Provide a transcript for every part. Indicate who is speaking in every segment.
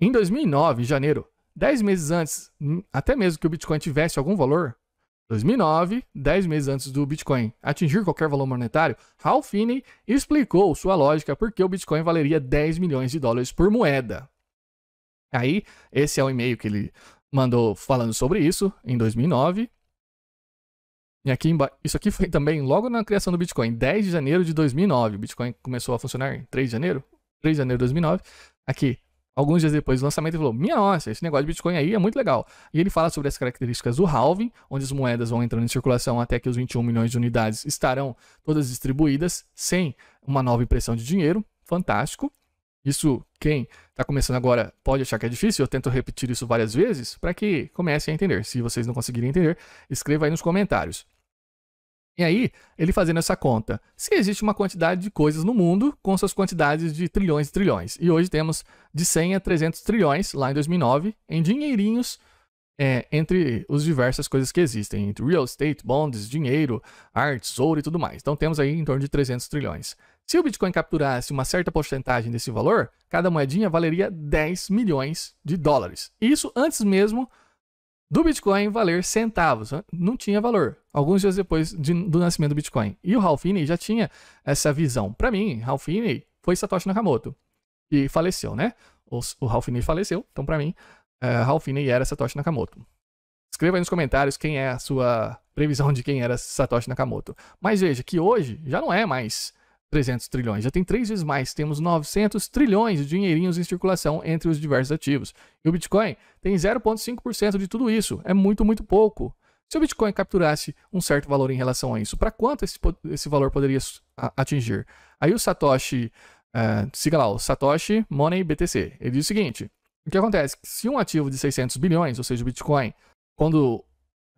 Speaker 1: Em 2009, em janeiro, 10 meses antes, hum, até mesmo que o Bitcoin tivesse algum valor, 2009, 10 meses antes do Bitcoin atingir qualquer valor monetário, Hal Finney explicou sua lógica porque o Bitcoin valeria 10 milhões de dólares por moeda. Aí, esse é o e-mail que ele mandou falando sobre isso em 2009. E aqui isso aqui foi também logo na criação do Bitcoin, 10 de janeiro de 2009. O Bitcoin começou a funcionar em 3 de janeiro, 3 de janeiro de 2009. Aqui, alguns dias depois do lançamento, ele falou: Minha nossa, esse negócio de Bitcoin aí é muito legal. E ele fala sobre as características do halving, onde as moedas vão entrando em circulação até que os 21 milhões de unidades estarão todas distribuídas, sem uma nova impressão de dinheiro. Fantástico. Isso, quem está começando agora pode achar que é difícil, eu tento repetir isso várias vezes para que comecem a entender. Se vocês não conseguirem entender, escreva aí nos comentários. E aí, ele fazendo essa conta, se existe uma quantidade de coisas no mundo com suas quantidades de trilhões e trilhões, e hoje temos de 100 a 300 trilhões, lá em 2009, em dinheirinhos é, entre as diversas coisas que existem, entre real estate, bonds, dinheiro, artes, ouro e tudo mais. Então temos aí em torno de 300 trilhões. Se o Bitcoin capturasse uma certa porcentagem desse valor, cada moedinha valeria 10 milhões de dólares. Isso antes mesmo do Bitcoin valer centavos. Não tinha valor. Alguns dias depois de, do nascimento do Bitcoin. E o Ralph Finney já tinha essa visão. Para mim, Ralph Finney foi Satoshi Nakamoto. E faleceu, né? O, o Ralph Finney faleceu. Então, para mim, é, Ralph Finney era Satoshi Nakamoto. Escreva aí nos comentários quem é a sua previsão de quem era Satoshi Nakamoto. Mas veja que hoje já não é mais 300 trilhões. Já tem três vezes mais, temos 900 trilhões de dinheirinhos em circulação entre os diversos ativos. E o Bitcoin tem 0,5% de tudo isso. É muito, muito pouco. Se o Bitcoin capturasse um certo valor em relação a isso, para quanto esse, esse valor poderia atingir? Aí o Satoshi, uh, siga lá, o Satoshi Money BTC, ele diz o seguinte: o que acontece? Se um ativo de 600 bilhões, ou seja, o Bitcoin, quando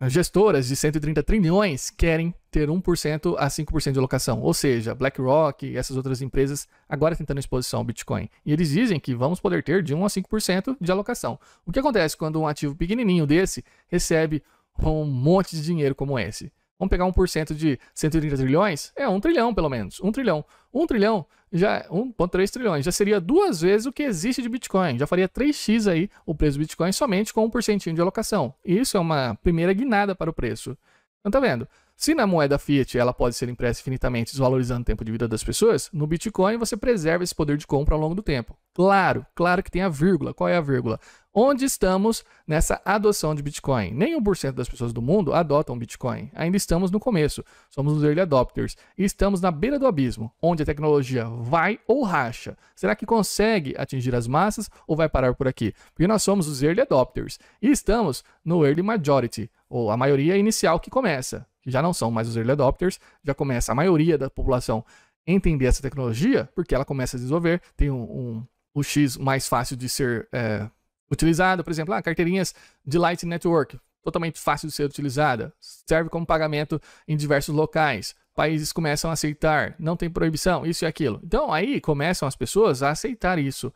Speaker 1: gestoras de 130 trilhões querem ter 1% a 5% de alocação. Ou seja, BlackRock e essas outras empresas agora tentando exposição ao Bitcoin. E eles dizem que vamos poder ter de 1 a 5% de alocação. O que acontece quando um ativo pequenininho desse recebe um monte de dinheiro como esse? Vamos pegar 1% de 130 trilhões? É 1 trilhão, pelo menos. 1 trilhão. 1 trilhão, já 1,3 é, trilhões. Já seria duas vezes o que existe de Bitcoin. Já faria 3x aí o preço do Bitcoin somente com 1% de alocação. Isso é uma primeira guinada para o preço. Então tá vendo? Se na moeda fiat ela pode ser impressa infinitamente, desvalorizando o tempo de vida das pessoas, no Bitcoin você preserva esse poder de compra ao longo do tempo. Claro, claro que tem a vírgula. Qual é a vírgula? Onde estamos nessa adoção de Bitcoin? Nem 1% das pessoas do mundo adotam Bitcoin. Ainda estamos no começo. Somos os early adopters. E estamos na beira do abismo, onde a tecnologia vai ou racha. Será que consegue atingir as massas ou vai parar por aqui? Porque nós somos os early adopters. E estamos no early majority, ou a maioria inicial que começa já não são mais os early adopters, já começa a maioria da população entender essa tecnologia, porque ela começa a desenvolver, tem um, um o X mais fácil de ser é, utilizado, por exemplo, ah, carteirinhas de Lightning Network, totalmente fácil de ser utilizada, serve como pagamento em diversos locais, países começam a aceitar, não tem proibição, isso e aquilo. Então aí começam as pessoas a aceitar isso.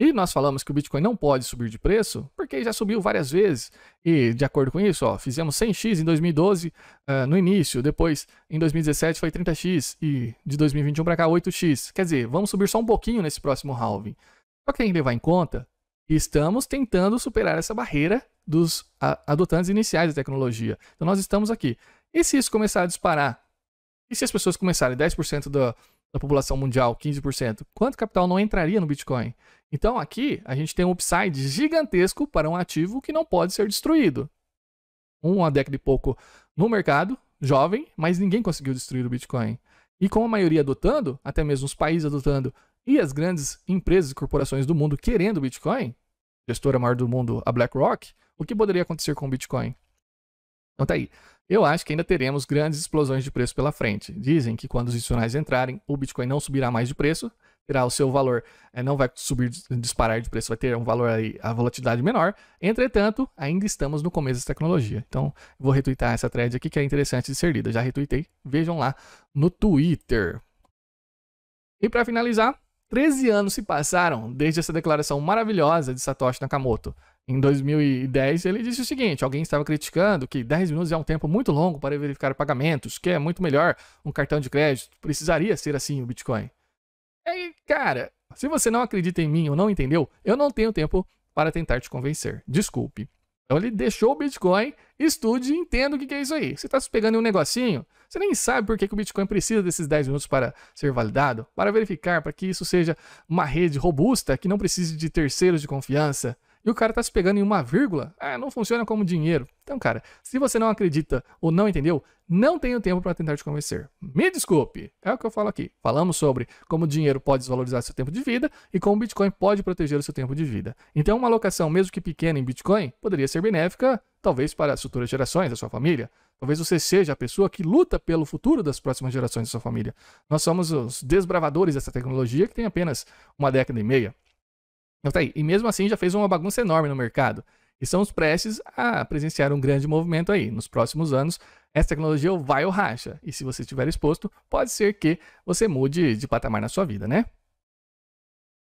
Speaker 1: E nós falamos que o Bitcoin não pode subir de preço, porque já subiu várias vezes. E de acordo com isso, ó, fizemos 100x em 2012 uh, eh, no início, depois em 2017 foi 30x e de 2021 para cá 8x. Quer dizer, vamos subir só um pouquinho nesse próximo halving. Só que tem que levar em conta que estamos tentando superar essa barreira dos adotantes iniciais da tecnologia. Então nós estamos aqui. E se isso começar a disparar? E se as pessoas começarem 10% da da população mundial, 15%, quanto capital não entraria no Bitcoin? Então aqui a gente tem um upside gigantesco para um ativo que não pode ser destruído. Uma década e pouco no mercado, jovem, mas ninguém conseguiu destruir o Bitcoin. E com a maioria adotando, até mesmo os países adotando, e as grandes empresas e corporações do mundo querendo o Bitcoin, gestora maior do mundo, a BlackRock, o que poderia acontecer com o Bitcoin? Então tá aí. Eu acho que ainda teremos grandes explosões de preço pela frente. Dizem que quando os adicionais entrarem, o Bitcoin não subirá mais de preço, terá o seu valor, eh, não vai subir, disparar de preço, vai ter um valor aí, a volatilidade menor. Entretanto, ainda estamos no começo da tecnologia. Então, vou retweetar essa thread aqui que é interessante de ser lida. Já retuitei, vejam lá no Twitter. E para finalizar, 13 anos se passaram desde essa declaração maravilhosa de Satoshi Nakamoto. Em 2010, ele disse o seguinte: alguém estava criticando que 10 minutos é um tempo muito longo para verificar pagamentos, que é muito melhor um cartão de crédito. Precisaria ser assim o Bitcoin. E, cara, se você não acredita em mim ou não entendeu, eu não tenho tempo para tentar te convencer. Desculpe. Então ele deixou o Bitcoin, estude e entenda o que é isso aí. Você está se pegando em um negocinho, você nem sabe por que, que o Bitcoin precisa desses 10 minutos para ser validado, para verificar, para que isso seja uma rede robusta, que não precise de terceiros de confiança e o cara tá se pegando em uma vírgula, ah, não funciona como dinheiro. Então, cara, se você não acredita ou não entendeu, não tenho tempo para tentar te convencer. Me desculpe, é o que eu falo aqui. Falamos sobre como o dinheiro pode desvalorizar seu tempo de vida e como o Bitcoin pode proteger o seu tempo de vida. Então, uma alocação, mesmo que pequena em Bitcoin, poderia ser benéfica, talvez para as futuras gerações da sua família. Talvez você seja a pessoa que luta pelo futuro das próximas gerações da sua família. Nós somos os desbravadores dessa tecnologia que tem apenas uma década e meia. Então tá aí. E mesmo assim já fez uma bagunça enorme no mercado. E estamos prestes a presenciar um grande movimento aí. Nos próximos anos, essa tecnologia vai ou racha. E se você estiver exposto, pode ser que você mude de patamar na sua vida, né?